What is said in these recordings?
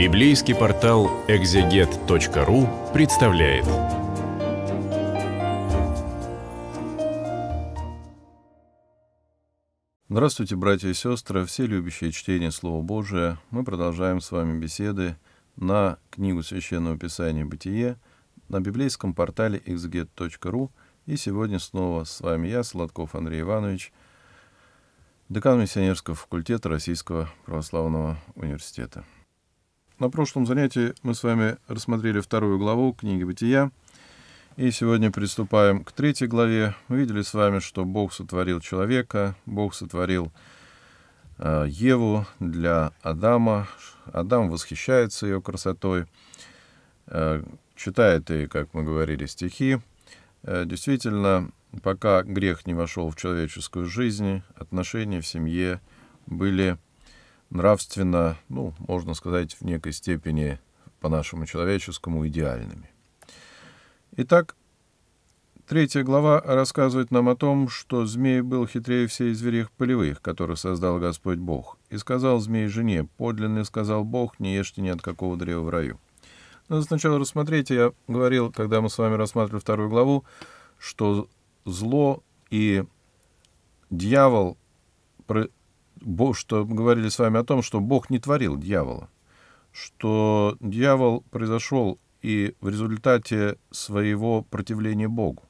Библейский портал экзегет.ру представляет. Здравствуйте, братья и сестры, все любящие чтение Слова Божия. Мы продолжаем с вами беседы на книгу Священного Писания «Бытие» на библейском портале exeget.ru. И сегодня снова с вами я, Сладков Андрей Иванович, декан миссионерского факультета Российского православного университета. На прошлом занятии мы с вами рассмотрели вторую главу книги «Бытия». И сегодня приступаем к третьей главе. Мы видели с вами, что Бог сотворил человека, Бог сотворил э, Еву для Адама. Адам восхищается ее красотой, э, читает ей, как мы говорили, стихи. Э, действительно, пока грех не вошел в человеческую жизнь, отношения в семье были нравственно, ну, можно сказать, в некой степени по-нашему человеческому идеальными. Итак, третья глава рассказывает нам о том, что змей был хитрее всех зверей полевых, которых создал Господь Бог. И сказал змей жене, подлинно сказал Бог, не ешьте ни от какого древа в раю. Но ну, сначала рассмотрите, я говорил, когда мы с вами рассматривали вторую главу, что зло и дьявол что говорили с вами о том, что Бог не творил дьявола, что дьявол произошел и в результате своего противления Богу.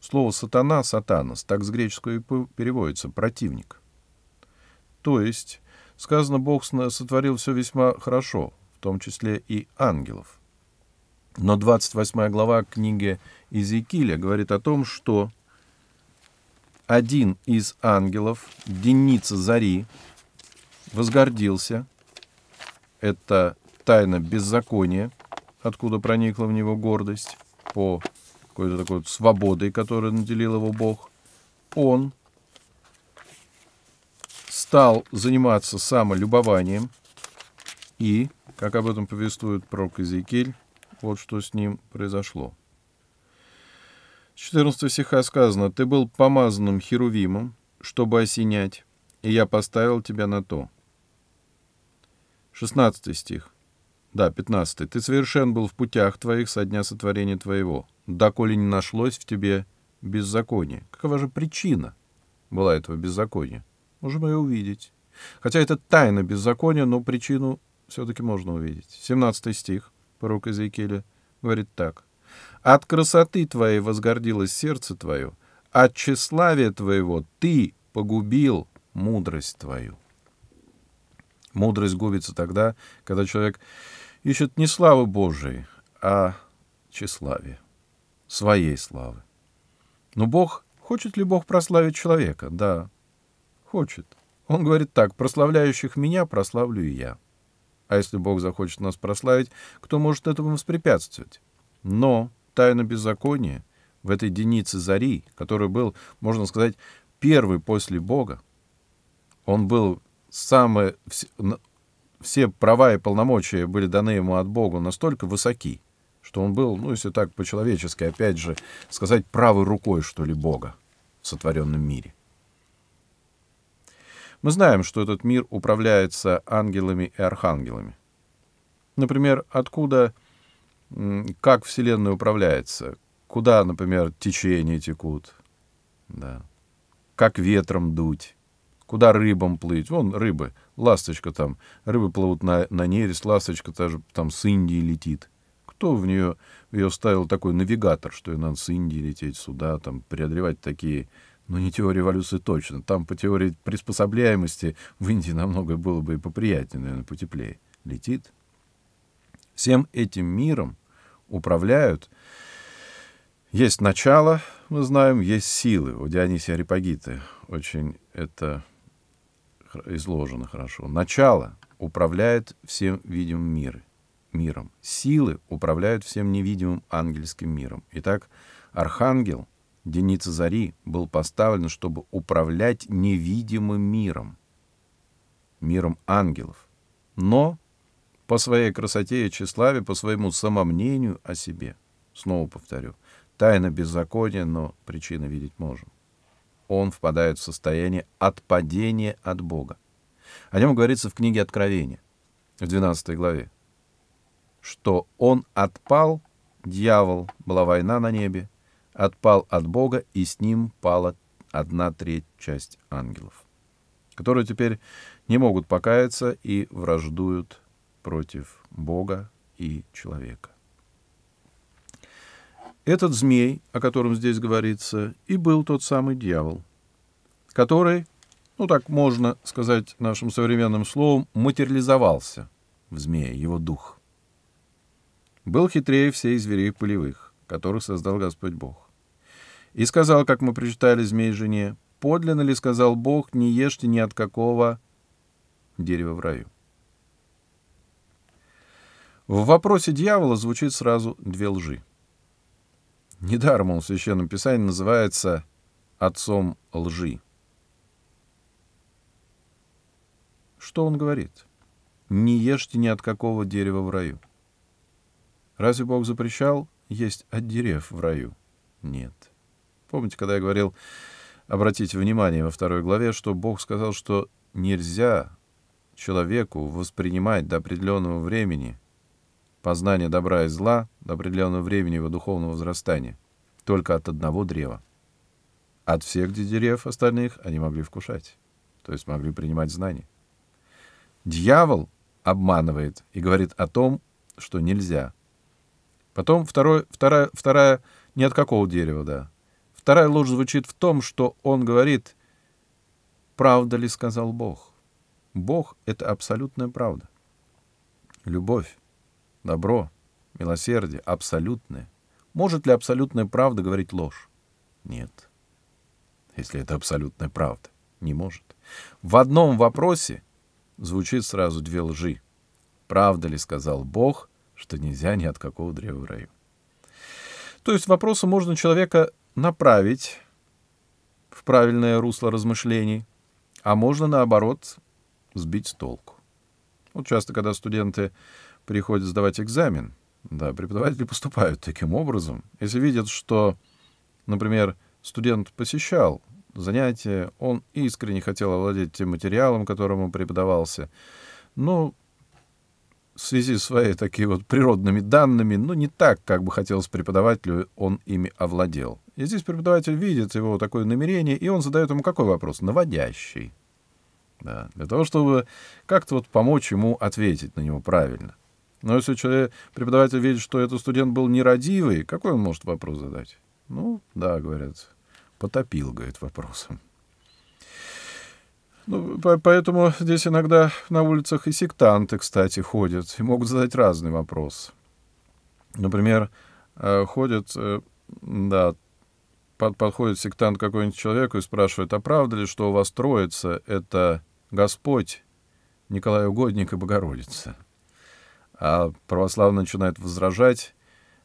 Слово «сатана» — «сатанос», так с греческого и переводится «противник». То есть, сказано, Бог сотворил все весьма хорошо, в том числе и ангелов. Но 28 глава книги Иезекииля говорит о том, что один из ангелов, Деница Зари, возгордился. Это тайна беззакония, откуда проникла в него гордость, по какой-то такой вот свободой, которой наделил его Бог. Он стал заниматься самолюбованием и, как об этом повествует пророк Иезекииль, вот что с ним произошло – 14 стиха сказано, «Ты был помазанным херувимом, чтобы осенять, и я поставил тебя на то». 16 стих. Да, 15. «Ты совершен был в путях твоих со дня сотворения твоего, доколе не нашлось в тебе беззакония. Какова же причина была этого беззакония? Можем ее увидеть. Хотя это тайна беззакония, но причину все-таки можно увидеть. 17 стих, пророк Иезекииля, говорит так. От красоты твоей возгордилось сердце твое, от тщеславия твоего ты погубил мудрость твою. Мудрость губится тогда, когда человек ищет не славы Божией, а тщеславие, своей славы. Но Бог, хочет ли Бог прославить человека? Да, хочет. Он говорит так, прославляющих меня прославлю и я. А если Бог захочет нас прославить, кто может этому воспрепятствовать? Но тайна беззакония в этой денице зари, который был, можно сказать, первый после Бога, он был самый, все права и полномочия были даны ему от Бога настолько высоки, что он был, ну, если так по-человечески, опять же, сказать, правой рукой, что ли, Бога в сотворенном мире. Мы знаем, что этот мир управляется ангелами и архангелами. Например, откуда как Вселенная управляется, куда, например, течения текут, да, как ветром дуть, куда рыбам плыть. Вон рыбы, ласточка там, рыбы плывут на, на нерест, ласточка даже там с Индии летит. Кто в нее, в ее ставил такой навигатор, что и надо с Индии лететь сюда, там, преодолевать такие, ну, не теория эволюции точно. Там по теории приспособляемости в Индии намного было бы и поприятнее, наверное, потеплее. Летит, Всем этим миром управляют. Есть начало, мы знаем, есть силы. У Дионисия Репагиты очень это изложено хорошо. Начало управляет всем видимым миром. миром. Силы управляют всем невидимым ангельским миром. Итак, архангел Деница Зари был поставлен, чтобы управлять невидимым миром, миром ангелов. Но по своей красоте и тщеславию, по своему самомнению о себе. Снова повторю, тайна беззакония, но причины видеть можем. Он впадает в состояние отпадения от Бога. О нем говорится в книге Откровения, в 12 главе, что он отпал, дьявол, была война на небе, отпал от Бога, и с ним пала одна треть часть ангелов, которые теперь не могут покаяться и враждуют против Бога и человека. Этот змей, о котором здесь говорится, и был тот самый дьявол, который, ну так можно сказать нашим современным словом, материализовался в змее, его дух. Был хитрее всей зверей полевых, которых создал Господь Бог. И сказал, как мы прочитали змей жене, подлинно ли сказал Бог, не ешьте ни от какого дерева в раю. В вопросе дьявола звучит сразу две лжи. Недаром он в Священном Писании называется «отцом лжи». Что он говорит? «Не ешьте ни от какого дерева в раю». Разве Бог запрещал есть от дерев в раю? Нет. Помните, когда я говорил, обратите внимание во второй главе, что Бог сказал, что нельзя человеку воспринимать до определенного времени познание добра и зла до определенного времени его духовного возрастания, только от одного древа. От всех деревьев остальных они могли вкушать, то есть могли принимать знания. Дьявол обманывает и говорит о том, что нельзя. Потом второй, вторая, вторая, ни от какого дерева, да. Вторая ложь звучит в том, что он говорит, правда ли сказал Бог. Бог — это абсолютная правда. Любовь добро, милосердие абсолютное. Может ли абсолютная правда говорить ложь? Нет. Если это абсолютная правда, не может. В одном вопросе звучит сразу две лжи. Правда ли сказал Бог, что нельзя ни от какого древа в раю? То есть вопросом можно человека направить в правильное русло размышлений, а можно, наоборот, сбить с толку. Вот часто, когда студенты приходят сдавать экзамен. Да, преподаватели поступают таким образом. Если видят, что, например, студент посещал занятия, он искренне хотел овладеть тем материалом, которому преподавался, но ну, в связи с своими такими вот природными данными, ну, не так, как бы хотелось преподавателю, он ими овладел. И здесь преподаватель видит его такое намерение, и он задает ему какой вопрос? Наводящий. Да, для того, чтобы как-то вот помочь ему ответить на него правильно. Но если человек, преподаватель видит, что этот студент был нерадивый, какой он может вопрос задать? Ну, да, говорят, потопил, говорит, вопросом. Ну, по поэтому здесь иногда на улицах и сектанты, кстати, ходят и могут задать разный вопрос. Например, э, ходят, э, да, под, подходит сектант какой нибудь человеку и спрашивает, а правда ли, что у вас троица — это Господь, Николай Угодник и Богородица? — а православный начинает возражать,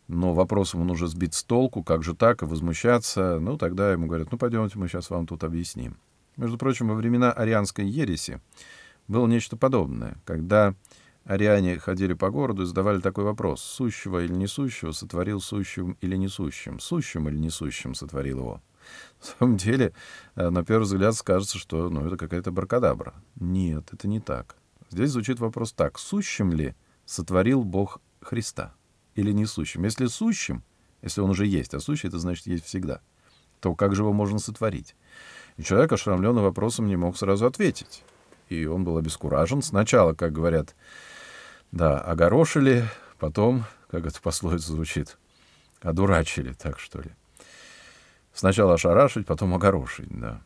но вопросом он уже сбит с толку, как же так, и возмущаться. Ну, тогда ему говорят, ну, пойдемте, мы сейчас вам тут объясним. Между прочим, во времена арианской ереси было нечто подобное, когда ариане ходили по городу и задавали такой вопрос, сущего или несущего сотворил сущим или несущим, сущим или несущим сотворил его. На самом деле, э, на первый взгляд скажется, что ну, это какая-то бракадабра. Нет, это не так. Здесь звучит вопрос так, сущим ли сотворил Бог Христа или несущим. Если сущим, если он уже есть, а сущий это значит есть всегда, то как же его можно сотворить? И человек, ошеломленный вопросом, не мог сразу ответить. И он был обескуражен. Сначала, как говорят, да, огорошили, потом, как это пословица звучит, одурачили, так что ли. Сначала ошарашить, потом огорошить, да.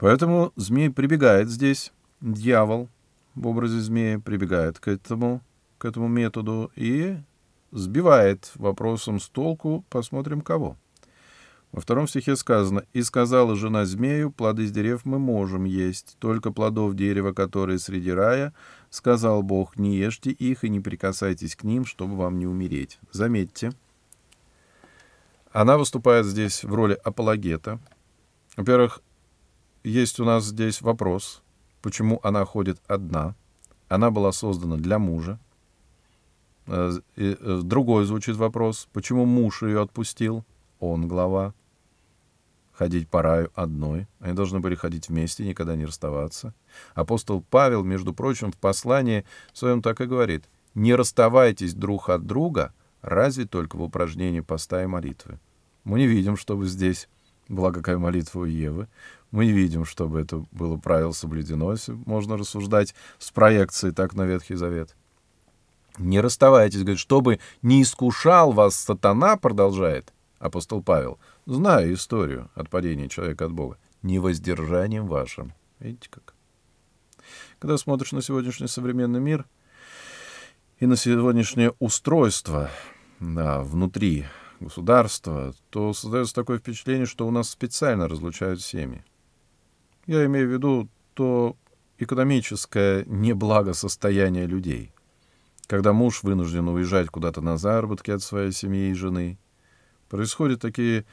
Поэтому змей прибегает здесь, дьявол, в образе змея прибегает к этому, к этому методу и сбивает вопросом с толку, посмотрим кого. Во втором стихе сказано «И сказала жена змею, плоды с дерев мы можем есть, только плодов дерева, которые среди рая, сказал Бог, не ешьте их и не прикасайтесь к ним, чтобы вам не умереть». Заметьте, она выступает здесь в роли апологета. Во-первых, есть у нас здесь вопрос, почему она ходит одна. Она была создана для мужа. Э, э, другой звучит вопрос, почему муж ее отпустил? Он глава. Ходить по раю одной. Они должны были ходить вместе, никогда не расставаться. Апостол Павел, между прочим, в послании своем так и говорит. «Не расставайтесь друг от друга, разве только в упражнении поста и молитвы». Мы не видим, чтобы здесь была какая молитва у Евы. Мы не видим, чтобы это было правило соблюдено, если можно рассуждать с проекцией так на Ветхий Завет. Не расставайтесь, говорит, чтобы не искушал вас сатана, продолжает апостол Павел, зная историю от падения человека от Бога, невоздержанием вашим. Видите как? Когда смотришь на сегодняшний современный мир и на сегодняшнее устройство да, внутри государства, то создается такое впечатление, что у нас специально разлучают семьи. Я имею в виду то экономическое неблагосостояние людей, когда муж вынужден уезжать куда-то на заработки от своей семьи и жены. Происходят такие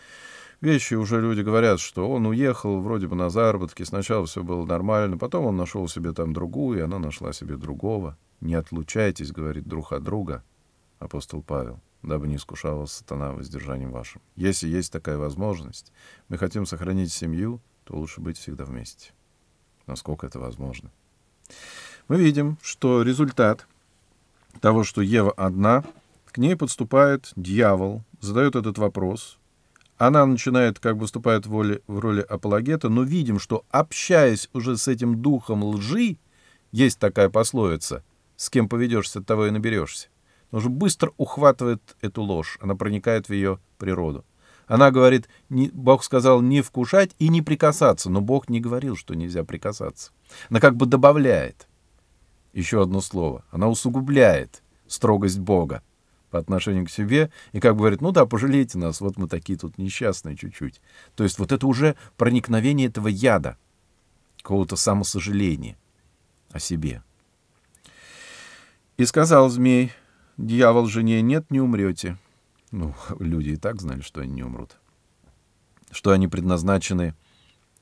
вещи, уже люди говорят, что он уехал вроде бы на заработки, сначала все было нормально, потом он нашел себе там другую, и она нашла себе другого. «Не отлучайтесь, — говорит друг от друга, — апостол Павел, — дабы не искушала сатана воздержанием вашим. Если есть такая возможность, мы хотим сохранить семью, что лучше быть всегда вместе, насколько это возможно. Мы видим, что результат того, что Ева одна, к ней подступает дьявол, задает этот вопрос. Она начинает, как бы выступает в роли, в роли апологета, но видим, что общаясь уже с этим духом лжи, есть такая пословица, с кем поведешься, того и наберешься. Но уже быстро ухватывает эту ложь, она проникает в ее природу. Она говорит, не, Бог сказал не вкушать и не прикасаться, но Бог не говорил, что нельзя прикасаться. Она как бы добавляет еще одно слово. Она усугубляет строгость Бога по отношению к себе и как бы говорит, ну да, пожалейте нас, вот мы такие тут несчастные чуть-чуть. То есть вот это уже проникновение этого яда, какого-то самосожаления о себе. И сказал змей, дьявол жене, нет, не умрете. Ну, люди и так знали, что они не умрут. Что они предназначены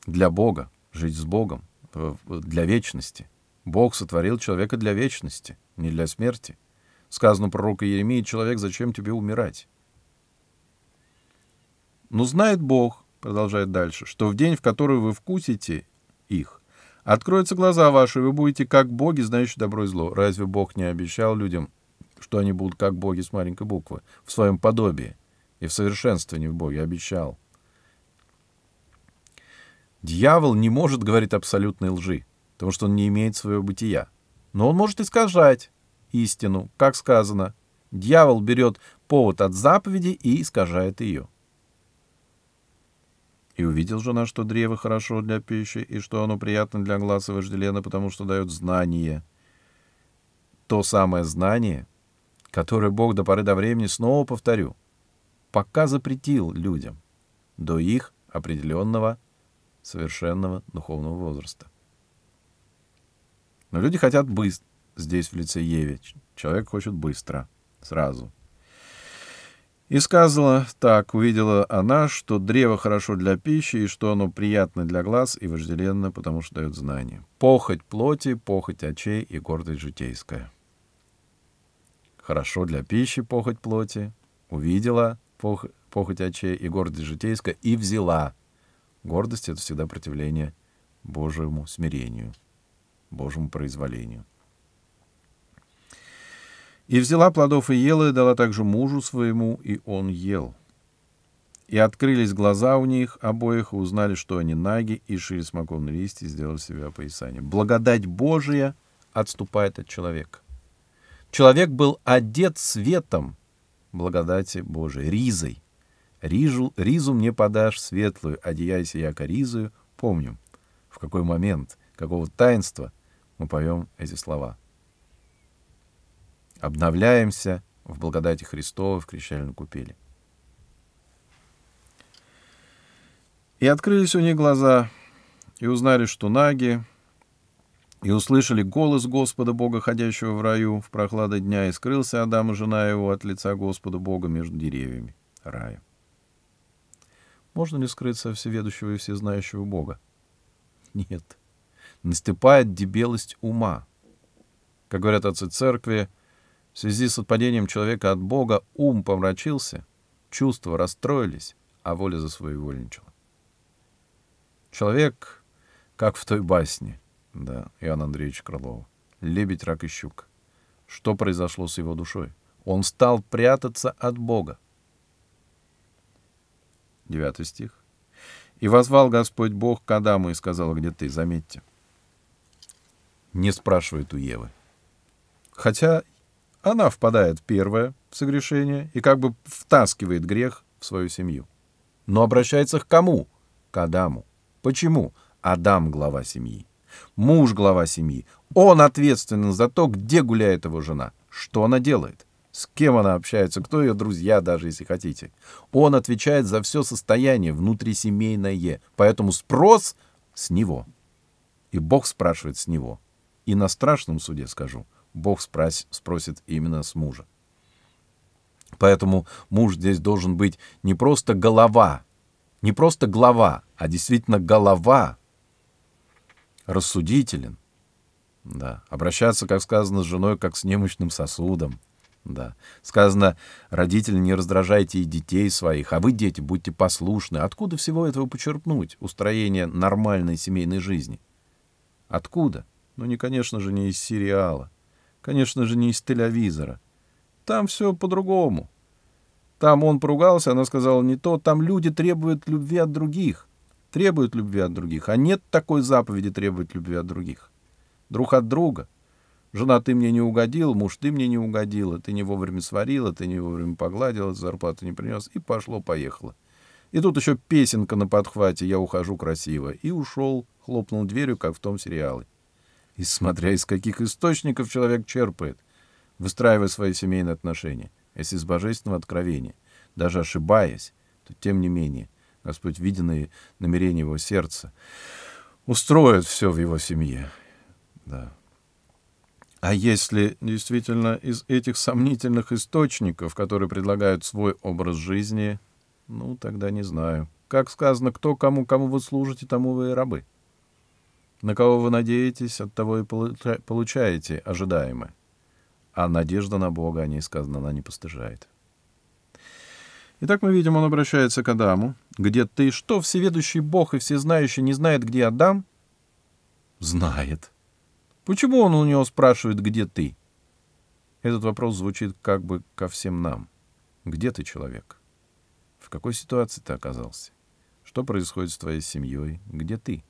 для Бога, жить с Богом, э, для вечности. Бог сотворил человека для вечности, не для смерти. Сказано пророку Еремии, человек, зачем тебе умирать? Но знает Бог, продолжает дальше, что в день, в который вы вкусите их, откроются глаза ваши, и вы будете как боги, знающие добро и зло. Разве Бог не обещал людям что они будут как боги с маленькой буквы, в своем подобии и в совершенствовании в Боге, обещал. Дьявол не может говорить абсолютной лжи, потому что он не имеет своего бытия. Но он может искажать истину, как сказано. Дьявол берет повод от заповеди и искажает ее. И увидел жена, что древо хорошо для пищи, и что оно приятно для глаз и вожделенно, потому что дает знание. То самое знание — которую Бог до поры до времени, снова повторю, пока запретил людям до их определенного совершенного духовного возраста. Но люди хотят быстро. Здесь в лице Еве. Человек хочет быстро, сразу. И сказала так, увидела она, что древо хорошо для пищи, и что оно приятно для глаз и вожделенно, потому что дает знание. Похоть плоти, похоть очей и гордость житейская хорошо для пищи похоть плоти, увидела пох, похоть очей и гордость житейская, и взяла. Гордость — это всегда противление Божьему смирению, Божьему произволению. «И взяла плодов и ела, и дала также мужу своему, и он ел. И открылись глаза у них обоих, и узнали, что они наги, и шили смоковные листья, и сделали себе опоясание». Благодать Божия отступает от человека. Человек был одет светом, благодати Божией, ризой. Рижу, ризу мне подашь светлую, одеяйся яко ризою. Помним, в какой момент, какого таинства мы поем эти слова. Обновляемся в благодати Христовой, в крещальной купели. И открылись у них глаза, и узнали, что наги, и услышали голос Господа Бога, ходящего в раю в прохлады дня, и скрылся Адам и жена его от лица Господа Бога между деревьями рая. Можно ли скрыться всеведущего и всезнающего Бога? Нет. Наступает дебелость ума. Как говорят отцы церкви, в связи с отпадением человека от Бога ум помрачился, чувства расстроились, а воля засвоевольничала. Человек, как в той басне — да, Иоанн Андреевич Крылова. Лебедь, рак и щук. Что произошло с его душой? Он стал прятаться от Бога. Девятый стих. «И возвал Господь Бог к Адаму и сказал, где ты?» Заметьте, не спрашивает у Евы. Хотя она впадает первая в согрешение и как бы втаскивает грех в свою семью. Но обращается к кому? К Адаму. Почему? Адам — глава семьи муж глава семьи. Он ответственен за то, где гуляет его жена, что она делает, с кем она общается, кто ее друзья, даже если хотите. Он отвечает за все состояние внутрисемейное, поэтому спрос с него. И Бог спрашивает с него. И на страшном суде, скажу, Бог спрос, спросит именно с мужа. Поэтому муж здесь должен быть не просто голова, не просто глава, а действительно голова рассудителен, да, обращаться, как сказано, с женой, как с немощным сосудом, да. Сказано, родители, не раздражайте и детей своих, а вы, дети, будьте послушны. Откуда всего этого почерпнуть, устроение нормальной семейной жизни? Откуда? Ну, не, конечно же, не из сериала. Конечно же, не из телевизора. Там все по-другому. Там он поругался, она сказала не то. Там люди требуют любви от других требуют любви от других, а нет такой заповеди требовать любви от других. Друг от друга. Жена, ты мне не угодил, муж, ты мне не угодила, ты не вовремя сварила, ты не вовремя погладила, зарплату не принес, и пошло-поехало. И тут еще песенка на подхвате «Я ухожу красиво» и ушел, хлопнул дверью, как в том сериале. И смотря из каких источников человек черпает, выстраивая свои семейные отношения, если из божественного откровения, даже ошибаясь, то тем не менее – Господь, виденные намерения его сердца, устроят все в его семье. Да. А если действительно из этих сомнительных источников, которые предлагают свой образ жизни, ну, тогда не знаю. Как сказано, кто кому, кому вы служите, тому вы и рабы. На кого вы надеетесь, от того и получаете ожидаемое. А надежда на Бога, о ней сказано, она не постыжает. Итак, мы видим, он обращается к Адаму. «Где ты? Что всеведущий Бог и всезнающий не знает, где Адам?» «Знает». «Почему он у него спрашивает, где ты?» Этот вопрос звучит как бы ко всем нам. «Где ты, человек? В какой ситуации ты оказался? Что происходит с твоей семьей? Где ты?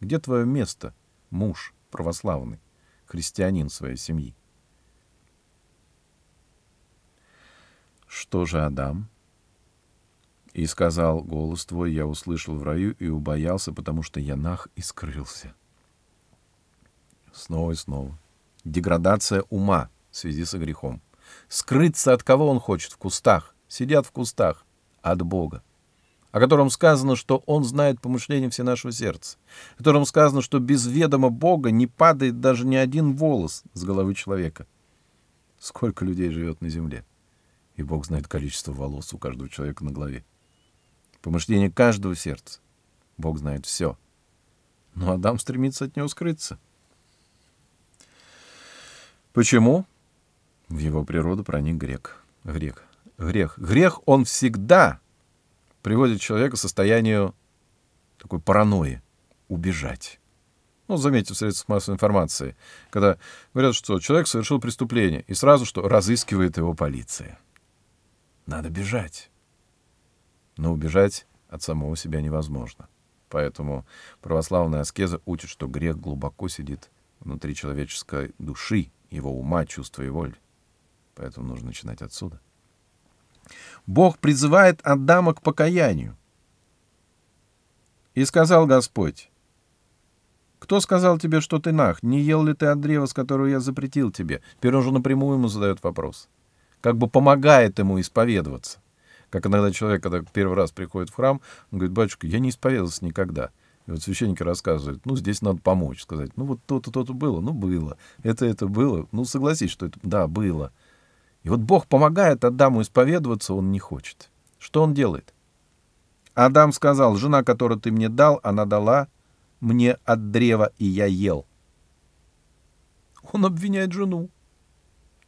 Где твое место? Муж, православный, христианин своей семьи?» Что же Адам? И сказал, голос твой я услышал в раю и убоялся, потому что я нах и скрылся. Снова и снова. Деградация ума в связи со грехом. Скрыться от кого он хочет в кустах. Сидят в кустах. От Бога о котором сказано, что Он знает помышления все нашего сердца, о котором сказано, что без ведома Бога не падает даже ни один волос с головы человека. Сколько людей живет на земле, и Бог знает количество волос у каждого человека на голове. Помышление каждого сердца. Бог знает все. Но Адам стремится от него скрыться. Почему? В его природу проник грех. Грех. Грех. Грех, он всегда приводит человека к состоянию такой паранойи. Убежать. Ну, заметьте, в средствах массовой информации, когда говорят, что человек совершил преступление, и сразу что разыскивает его полиция. Надо бежать но убежать от самого себя невозможно. Поэтому православная аскеза учит, что грех глубоко сидит внутри человеческой души, его ума, чувства и воли. Поэтому нужно начинать отсюда. Бог призывает Адама к покаянию. И сказал Господь, кто сказал тебе, что ты нах? Не ел ли ты от древа, с которого я запретил тебе? Теперь он же напрямую ему задает вопрос. Как бы помогает ему исповедоваться. Как иногда человек, когда первый раз приходит в храм, он говорит, батюшка, я не исповедовался никогда. И вот священники рассказывают, ну, здесь надо помочь, сказать, ну, вот то-то, то-то было, ну, было, это, это было, ну, согласись, что это, да, было. И вот Бог помогает Адаму исповедоваться, он не хочет. Что он делает? Адам сказал, жена, которую ты мне дал, она дала мне от древа, и я ел. Он обвиняет жену.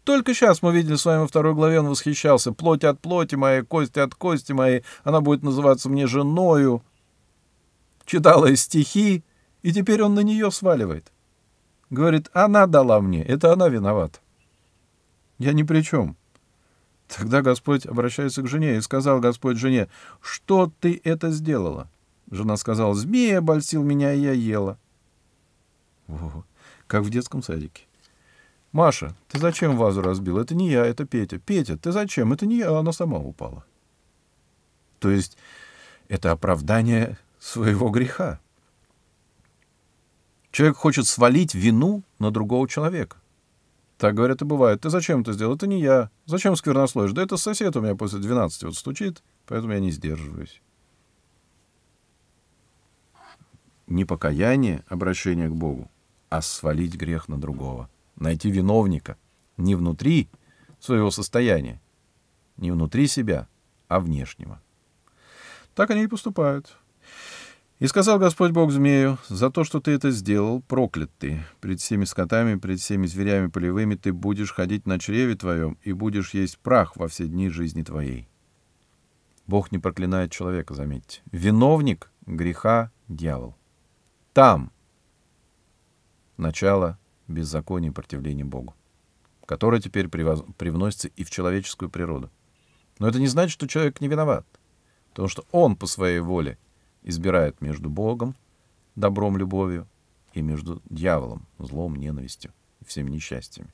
Только сейчас мы видели с вами во второй главе, он восхищался. Плоть от плоти моей, кости от кости моей, она будет называться мне женою. Читала из стихи, и теперь он на нее сваливает. Говорит, она дала мне, это она виновата. Я ни при чем. Тогда Господь обращается к жене и сказал Господь жене, что ты это сделала? Жена сказала, змея обольсил меня, и я ела. О, как в детском садике. Маша, ты зачем вазу разбил? Это не я, это Петя. Петя, ты зачем? Это не я, а она сама упала. То есть это оправдание своего греха. Человек хочет свалить вину на другого человека. Так говорят и бывает. Ты зачем это сделал? Это не я. Зачем сквернословишь? Да это сосед у меня после 12 вот стучит, поэтому я не сдерживаюсь. Не покаяние, обращение к Богу, а свалить грех на другого – найти виновника не внутри своего состояния, не внутри себя, а внешнего. Так они и поступают. И сказал Господь Бог змею, «За то, что ты это сделал, проклят ты. Пред всеми скотами, пред всеми зверями полевыми ты будешь ходить на чреве твоем и будешь есть прах во все дни жизни твоей». Бог не проклинает человека, заметьте. Виновник греха — дьявол. Там начало беззаконие и противление Богу, которое теперь привносится и в человеческую природу. Но это не значит, что человек не виноват, потому что он по своей воле избирает между Богом, добром, любовью, и между дьяволом, злом, ненавистью и всеми несчастьями.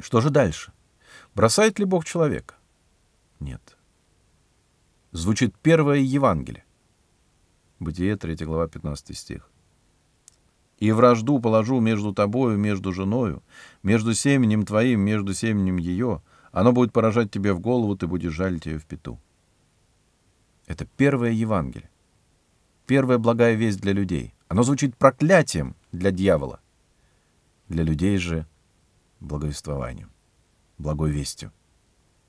Что же дальше? Бросает ли Бог человека? Нет. Звучит первое Евангелие. Бытие, 3 глава, 15 стих и вражду положу между тобою, между женою, между семенем твоим, между семенем ее. Оно будет поражать тебе в голову, ты будешь жалить ее в пету». Это первое Евангелие. Первая благая весть для людей. Оно звучит проклятием для дьявола. Для людей же благовествованием, благой вестью.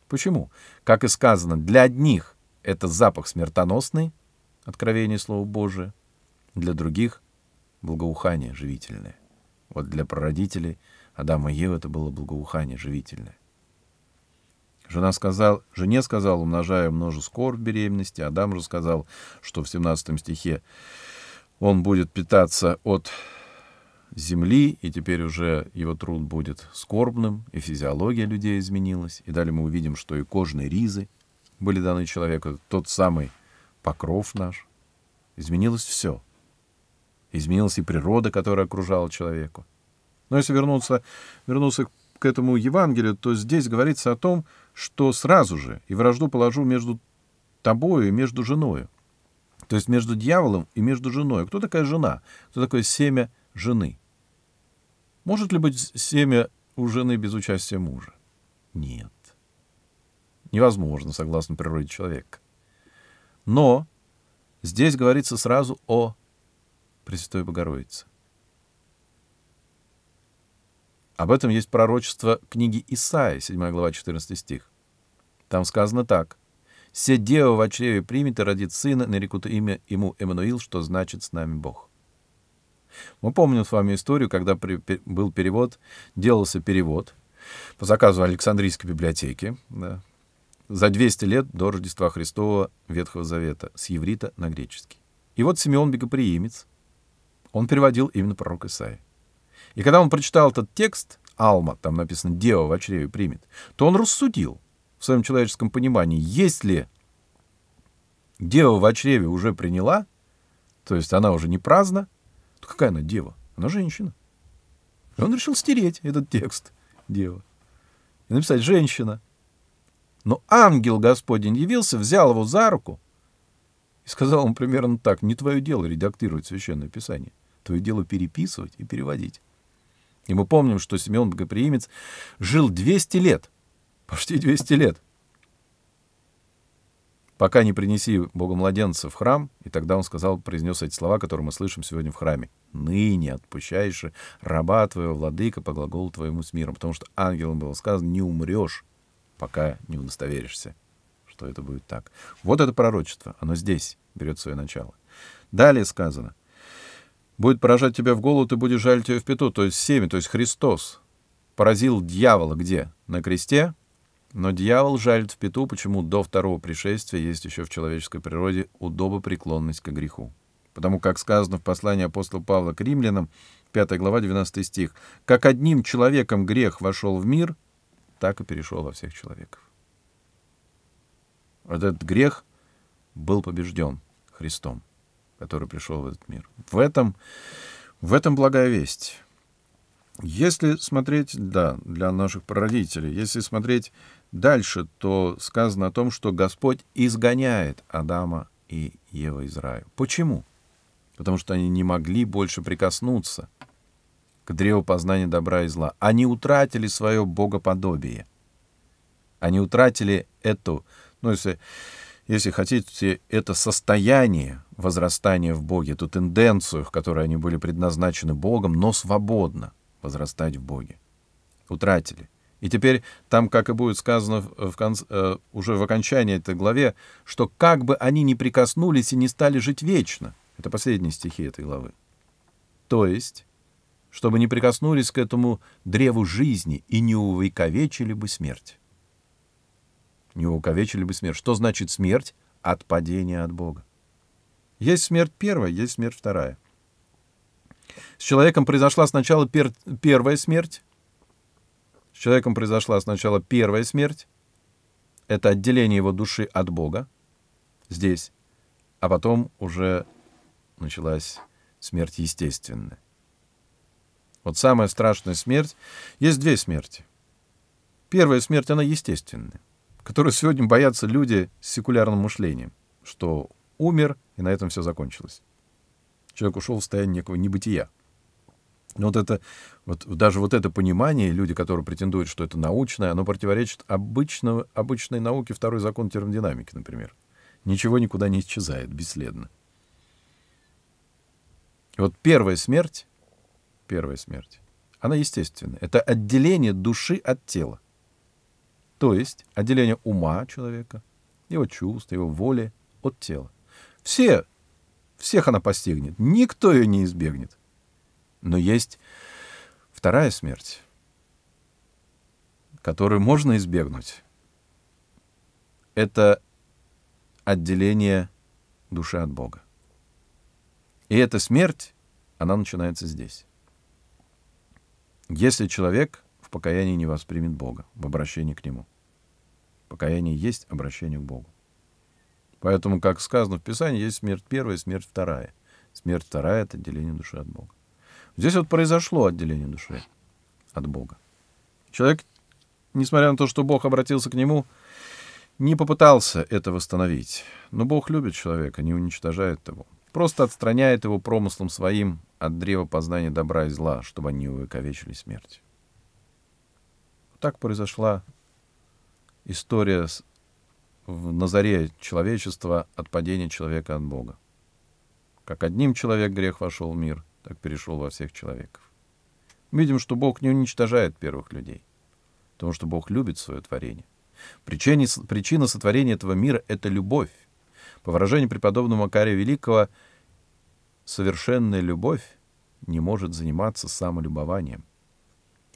Почему? Как и сказано, для одних это запах смертоносный, откровение Слова Божия, для других благоухание живительное. Вот для прародителей Адама и Евы это было благоухание живительное. Жена сказал, жене сказал, умножая множу скорбь беременности. Адам же сказал, что в 17 стихе он будет питаться от земли, и теперь уже его труд будет скорбным, и физиология людей изменилась. И далее мы увидим, что и кожные ризы были даны человеку, тот самый покров наш. Изменилось все — изменилась и природа, которая окружала человеку. Но если вернуться, вернуться к этому Евангелию, то здесь говорится о том, что сразу же и вражду положу между тобою и между женою. То есть между дьяволом и между женой. Кто такая жена? Кто такое семя жены? Может ли быть семя у жены без участия мужа? Нет. Невозможно, согласно природе человека. Но здесь говорится сразу о Пресвятой Богородицы. Об этом есть пророчество книги Исаия, 7 глава, 14 стих. Там сказано так. «Се дева в чреве примет и родит сына, нарекут имя ему Эммануил, что значит «С нами Бог». Мы помним с вами историю, когда был перевод, делался перевод по заказу Александрийской библиотеки да, за 200 лет до Рождества Христова Ветхого Завета с еврита на греческий. И вот Симеон Бегоприимец он переводил именно пророк Исаия. И когда он прочитал этот текст, Алма, там написано «Дева в чреве примет», то он рассудил в своем человеческом понимании, если дева в чреве уже приняла, то есть она уже не праздна, то какая она дева? Она женщина. И он решил стереть этот текст дева и написать «женщина». Но ангел Господень явился, взял его за руку и сказал ему примерно так, не твое дело редактировать Священное Писание то и дело переписывать и переводить. И мы помним, что Симеон Богоприимец жил 200 лет, почти 200 лет, пока не принеси Богомладенца в храм, и тогда он сказал, произнес эти слова, которые мы слышим сегодня в храме. «Ныне отпущаешь раба твоего, владыка, по глаголу твоему с миром», потому что ангелам было сказано, не умрешь, пока не удостоверишься, что это будет так. Вот это пророчество, оно здесь берет свое начало. Далее сказано, Будет поражать тебя в голову, ты будешь жалить ее в пету, то есть семя, то есть Христос. Поразил дьявола где? На кресте? Но дьявол жалит в пету. почему до второго пришествия есть еще в человеческой природе удобопреклонность к греху. Потому как сказано в послании апостола Павла к римлянам, 5 глава, 12 стих, «Как одним человеком грех вошел в мир, так и перешел во всех человеков». Вот этот грех был побежден Христом который пришел в этот мир. В этом, в этом благая весть. Если смотреть, да, для наших прародителей, если смотреть дальше, то сказано о том, что Господь изгоняет Адама и Ева из рая. Почему? Потому что они не могли больше прикоснуться к древу познания добра и зла. Они утратили свое богоподобие. Они утратили эту, ну, если, если хотите, это состояние, возрастание в Боге, ту тенденцию, в которой они были предназначены Богом, но свободно возрастать в Боге. Утратили. И теперь там, как и будет сказано в конце, э, уже в окончании этой главе, что как бы они ни прикоснулись и не стали жить вечно. Это последние стихи этой главы. То есть, чтобы не прикоснулись к этому древу жизни и не увековечили бы смерть. Не увековечили бы смерть. Что значит смерть? От падения от Бога. Есть смерть первая, есть смерть вторая. С человеком произошла сначала пер первая смерть. С человеком произошла сначала первая смерть. Это отделение его души от Бога здесь. А потом уже началась смерть естественная. Вот самая страшная смерть. Есть две смерти. Первая смерть, она естественная, которую сегодня боятся люди с секулярным мышлением, что умер, и на этом все закончилось. Человек ушел в состояние некого небытия. Но вот это, вот, даже вот это понимание, люди, которые претендуют, что это научное, оно противоречит обычного обычной науке второй закон термодинамики, например. Ничего никуда не исчезает бесследно. вот первая смерть, первая смерть, она естественная Это отделение души от тела. То есть отделение ума человека, его чувств, его воли от тела. Все, всех она постигнет, никто ее не избегнет. Но есть вторая смерть, которую можно избегнуть. Это отделение души от Бога. И эта смерть, она начинается здесь. Если человек в покаянии не воспримет Бога, в обращении к Нему. Покаяние есть обращение к Богу. Поэтому, как сказано в Писании, есть смерть первая и смерть вторая. Смерть вторая — это отделение души от Бога. Здесь вот произошло отделение души от Бога. Человек, несмотря на то, что Бог обратился к нему, не попытался это восстановить. Но Бог любит человека, не уничтожает его. Просто отстраняет его промыслом своим от древа познания добра и зла, чтобы они увековечили смерть. так произошла история с на заре человечества от падения человека от Бога. Как одним человек грех вошел в мир, так перешел во всех человеков. Мы видим, что Бог не уничтожает первых людей, потому что Бог любит свое творение. Причина, причина сотворения этого мира — это любовь. По выражению преподобного Макария Великого, совершенная любовь не может заниматься самолюбованием.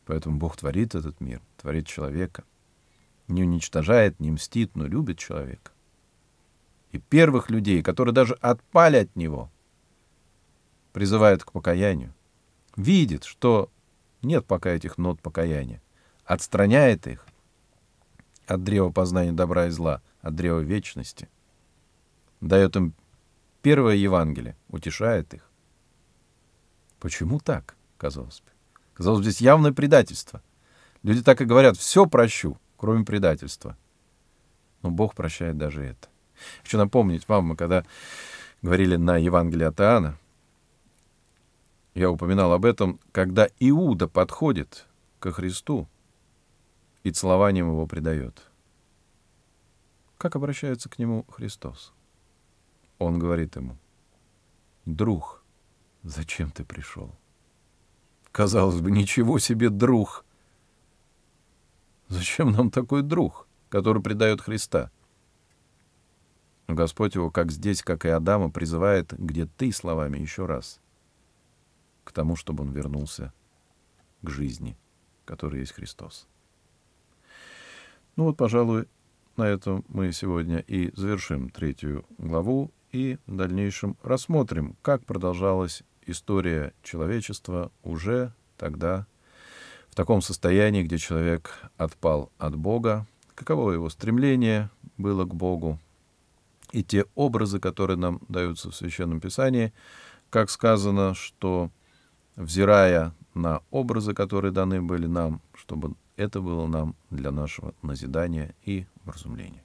Поэтому Бог творит этот мир, творит человека — не уничтожает, не мстит, но любит человека. И первых людей, которые даже отпали от него, призывает к покаянию, видит, что нет пока этих нот покаяния, отстраняет их от древа познания добра и зла, от древа вечности, дает им первое Евангелие, утешает их. Почему так, казалось бы? Казалось бы, здесь явное предательство. Люди так и говорят, все прощу, кроме предательства. Но Бог прощает даже это. Хочу напомнить вам, мы когда говорили на Евангелие от Иоанна, я упоминал об этом, когда Иуда подходит ко Христу и целованием его предает. Как обращается к нему Христос? Он говорит ему, «Друг, зачем ты пришел?» Казалось бы, ничего себе друг. Зачем нам такой друг, который предает Христа? Господь его, как здесь, как и Адама, призывает «где ты» словами еще раз, к тому, чтобы он вернулся к жизни, которая есть Христос. Ну вот, пожалуй, на этом мы сегодня и завершим третью главу и в дальнейшем рассмотрим, как продолжалась история человечества уже тогда в таком состоянии, где человек отпал от Бога, каково его стремление было к Богу, и те образы, которые нам даются в Священном Писании, как сказано, что взирая на образы, которые даны были нам, чтобы это было нам для нашего назидания и вразумления.